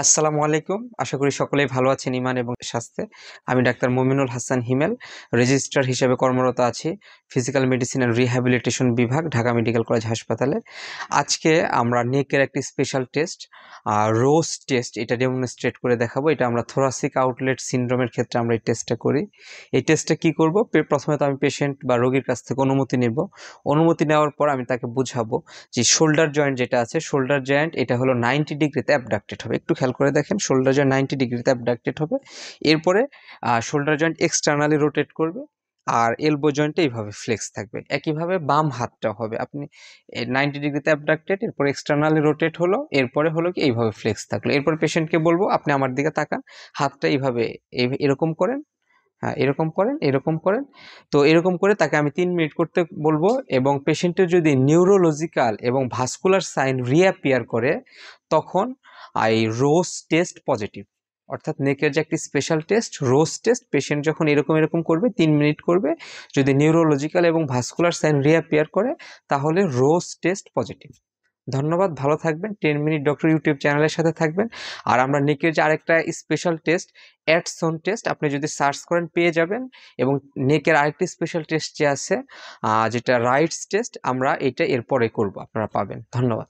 আসসালামু আলাইকুম আশা করি সকলেই ভালো আছেন ইমান এবং স্বাস্থ্যে আমি ডাক্তার মমিনুল হাসান হিমেল রেজিস্ট্রার হিসেবে কর্মরত আছি ফিজিক্যাল মেডিসিন অ্যান্ড রিহ্যাবিলিটেশন বিভাগ ঢাকা মেডিকেল কলেজ হাসপাতালে আজকে আমরা নেকের একটি স্পেশাল টেস্ট রোজ টেস্ট এটা ডেমনস্ট্রেট করে দেখাবো এটা আমরা থোরাসিক আউটলেট সিনড্রোমের ক্ষেত্রে আমরা এই টেস্টটা করি এই টেস্টটা কি করব প্রথমে তো আমি পেশেন্ট বা রোগীর কাছ থেকে অনুমতি নেব অনুমতি নেওয়ার পর আমি তাকে বুঝাবো যে শোল্ডার জয়েন্ট যেটা আছে শোল্ডার জয়েন্ট এটা হলো নাইনটি ডিগ্রিতে অ্যাবডাক্টেড হবে একটু খেয়াল করে দেখেন শোল্ডার জয়েন্ট নাইনটি ডিগ্রিতে অ্যাবডাক্টেড হবে এরপরে শোল্ডার জয়েন্ট এক্সটার্নালি রোটেট করবে আর এলবো জয়েন্টটা এইভাবে ফ্লেক্স থাকবে একইভাবে বাম হাতটা হবে আপনি নাইনটি ডিগ্রিতে অ্যাবডাক্টেড এরপর এক্সটার্নালি রোটেট হলো এরপরে হলো কি এইভাবে ফ্লেক্স থাকলো এরপর পেশেন্টকে বলবো আপনি আমার দিকে তাকান হাতটা এইভাবে এরকম করেন হ্যাঁ এরকম করেন এরকম করেন তো এরকম করে তাকে আমি তিন মিনিট করতে বলবো এবং পেশেন্টের যদি নিউরোলজিক্যাল এবং ভাস্কুলার সাইন রিঅ্যাপিয়ার করে তখন আই রোজ টেস্ট পজিটিভ অর্থাৎ নেকের যে একটি special test Roos test patient যখন এরকম এরকম করবে তিন মিনিট করবে যদি নিউরোলজিক্যাল এবং ভাস্কুলার সাইন রিঅ্যাপিয়ার করে তাহলে রোজ টেস্ট পজিটিভ ধন্যবাদ ভালো থাকবেন টেন মিনিট ডক্টর ইউটিউব চ্যানেলের সাথে থাকবেন আর আমরা নেকের যে আরেকটা স্পেশাল টেস্ট অ্যাটসন টেস্ট আপনি যদি সার্চ করেন পেয়ে যাবেন এবং নেকের আরেকটি স্পেশাল টেস্ট যে আছে যেটা রাইটস টেস্ট আমরা এটা এরপরে করব আপনারা পাবেন ধন্যবাদ